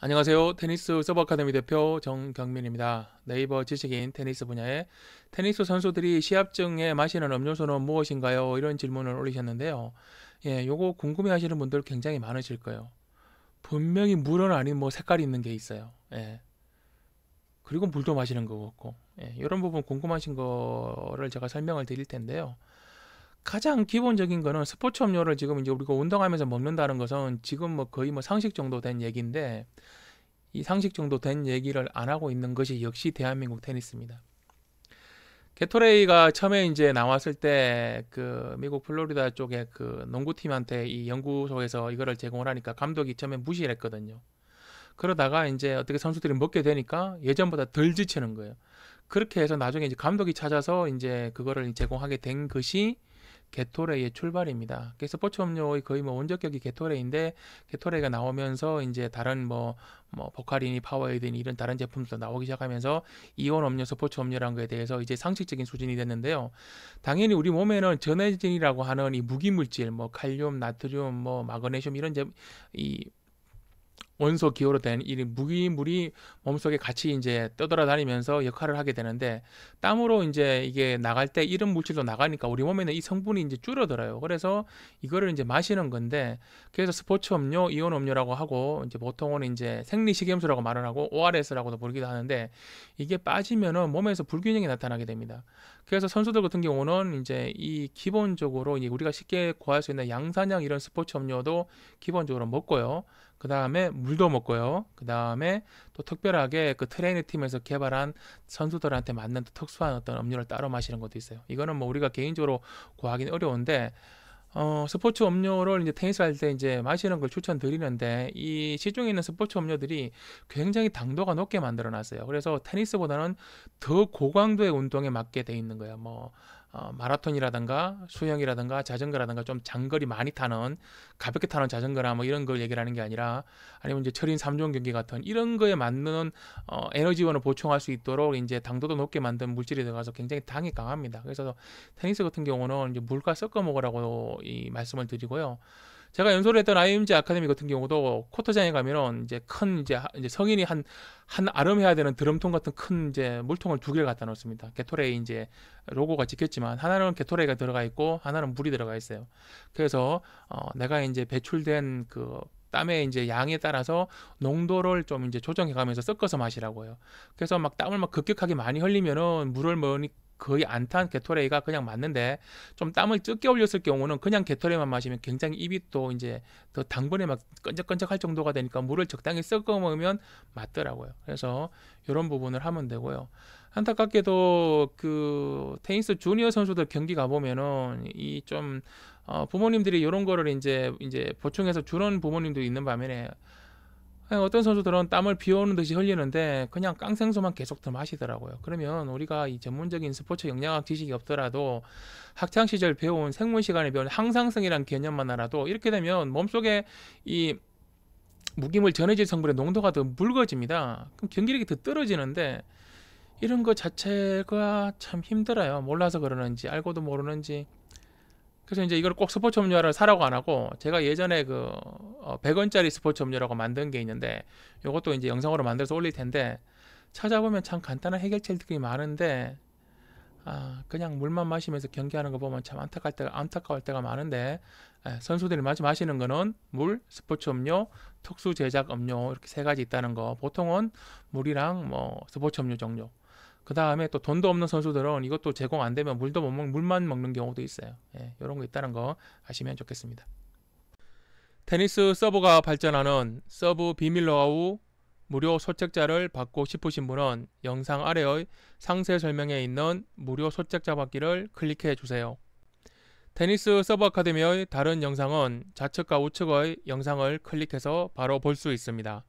안녕하세요. 테니스 서버 아카데미 대표 정경민입니다. 네이버 지식인 테니스 분야에 테니스 선수들이 시합증에 마시는 음료수는 무엇인가요? 이런 질문을 올리셨는데요. 예, 요거 궁금해 하시는 분들 굉장히 많으실 거예요. 분명히 물은 아닌 뭐 색깔이 있는 게 있어요. 예. 그리고 물도 마시는 거 같고. 예, 이런 부분 궁금하신 거를 제가 설명을 드릴 텐데요. 가장 기본적인 거는 스포츠 음료를 지금 이제 우리가 운동하면서 먹는다는 것은 지금 뭐 거의 뭐 상식 정도 된 얘기인데 이 상식 정도 된 얘기를 안 하고 있는 것이 역시 대한민국 테니스입니다. 게토레이가 처음에 이제 나왔을 때 그 미국 플로리다 쪽에 그 농구팀한테 이 연구소에서 이거를 제공을 하니까 감독이 처음에 무시를 했거든요. 그러다가 이제 어떻게 선수들이 먹게 되니까 예전보다 덜 지치는 거예요. 그렇게 해서 나중에 이제 감독이 찾아서 이제 그거를 제공하게 된 것이 게토레이의 출발입니다. 그래 스포츠 음료의 거의 뭐 원적격이 게토레이인데 게토레이가 나오면서 이제 다른 뭐뭐 버 뭐 보카린이 파워에이드 이런 다른 제품도 나오기 시작하면서 이온 음료 스포츠 음료라는 거에 대해서 이제 상식적인 수준이 됐는데요. 당연히 우리 몸에는 전해진이라고 하는 이 무기물질 뭐 칼륨, 나트륨, 뭐 마그네슘 이런 제, 이 원소 기호로 된 이 무기물이 몸속에 같이 이제 떠돌아다니면서 역할을 하게 되는데 땀으로 이제 이게 나갈 때 이런 물질도 나가니까 우리 몸에는 이 성분이 이제 줄어들어요. 그래서 이거를 이제 마시는 건데 그래서 스포츠 음료, 이온 음료라고 하고 이제 보통은 이제 생리식염수라고 말을 하고 ORS라고도 부르기도 하는데 이게 빠지면은 몸에서 불균형이 나타나게 됩니다. 그래서 선수들 같은 경우는 이제 이 기본적으로 이제 우리가 쉽게 구할 수 있는 양산형 이런 스포츠 음료도 기본적으로 먹고요. 그 다음에 물도 먹고요. 그 다음에 또 특별하게 그트레이너 팀에서 개발한 선수들한테 맞는 특수한 어떤 음료를 따로 마시는 것도 있어요. 이거는 뭐 우리가 개인적으로 구하기는 어려운데 어, 스포츠 음료를 이제 테니스 할 때 이제 마시는 걸 추천드리는데 이 시중에 있는 스포츠 음료들이 굉장히 당도가 높게 만들어 놨어요. 그래서 테니스보다는 더 고강도의 운동에 맞게 돼 있는 거예요. 뭐 어, 마라톤이라든가 수영이라든가 자전거라든가 좀 장거리 많이 타는 가볍게 타는 자전거나 뭐 이런 걸 얘기를 하는 게 아니라 아니면 이제 철인 삼종 경기 같은 이런 거에 맞는 어, 에너지원을 보충할 수 있도록 이제 당도도 높게 만든 물질이 들어가서 굉장히 당이 강합니다. 그래서 테니스 같은 경우는 이제 물과 섞어 먹으라고 이 말씀을 드리고요. 제가 연소를 했던 IMG 아카데미 같은 경우도 쿼터장에 가면은 이제 큰 이제, 이제 성인이 한 한 아름 해야 되는 드럼통 같은 큰 이제 물통을 두 개를 갖다 놓습니다. 게토레이 이제 로고가 찍혔지만 하나는 게토레이가 들어가 있고 하나는 물이 들어가 있어요. 그래서 어 내가 이제 배출된 그 땀의 이제 양에 따라서 농도를 좀 이제 조정해 가면서 섞어서 마시라고 해요. 그래서 막 땀을 막 급격하게 많이 흘리면은 물을 머니 거의 안탄 게토레이가 그냥 맞는데 좀 땀을 적게 올렸을 경우는 그냥 게토레이만 마시면 굉장히 입이 또 이제 더 당분에 막 끈적끈적할 정도가 되니까 물을 적당히 섞어 먹으면 맞더라고요. 그래서 이런 부분을 하면 되고요. 안타깝게도 그 테니스 주니어 선수들 경기 가 보면은 이좀 어, 부모님들이 이런 거를 이제 이제 보충해서 주는 부모님도 있는 반면에 어떤 선수들은 땀을 비오는 듯이 흘리는데 그냥 깡생수만 계속 더 마시더라고요. 그러면 우리가 이 전문적인 스포츠 영양학 지식이 없더라도 학창 시절 배운 생물 시간에 배운 항상성이란 개념만 알아도 이렇게 되면 몸속에 이 무기물 전해질 성분의 농도가 더 묽어집니다. 그럼 경기력이 더 떨어지는데 이런 것 자체가 참 힘들어요. 몰라서 그러는지 알고도 모르는지 그래서 이제 이걸 꼭 스포츠 음료를 사라고 안 하고 제가 예전에 그 100원짜리 어, 스포츠 음료라고 만든 게 있는데 이것도 이제 영상으로 만들어서 올릴 텐데 찾아보면 참 간단한 해결책들이 많은데 아 그냥 물만 마시면서 경기하는 거 보면 참 안타까울 때가 안타까울 때가 많은데 예, 선수들이 마시 마시는 거는 물, 스포츠 음료, 특수 제작 음료 이렇게 세 가지 있다는 거 보통은 물이랑 뭐 스포츠 음료 종류 그 다음에 또 돈도 없는 선수들은 이것도 제공 안 되면 물도 못 먹, 물만 먹는 경우도 있어요. 예, 이런 거 있다는 거 아시면 좋겠습니다. 테니스 서버가 발전하는 서브 비밀노하우 무료 소책자를 받고 싶으신 분은 영상 아래의 상세 설명에 있는 무료 소책자 받기를 클릭해 주세요. 테니스 서버 아카데미의 다른 영상은 좌측과 우측의 영상을 클릭해서 바로 볼 수 있습니다.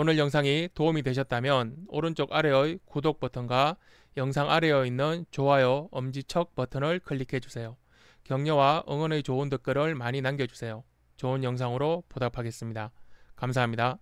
오늘 영상이 도움이 되셨다면 오른쪽 아래의 구독 버튼과 영상 아래에 있는 좋아요, 엄지척 버튼을 클릭해주세요. 격려와 응원의 좋은 댓글을 많이 남겨주세요. 좋은 영상으로 보답하겠습니다. 감사합니다.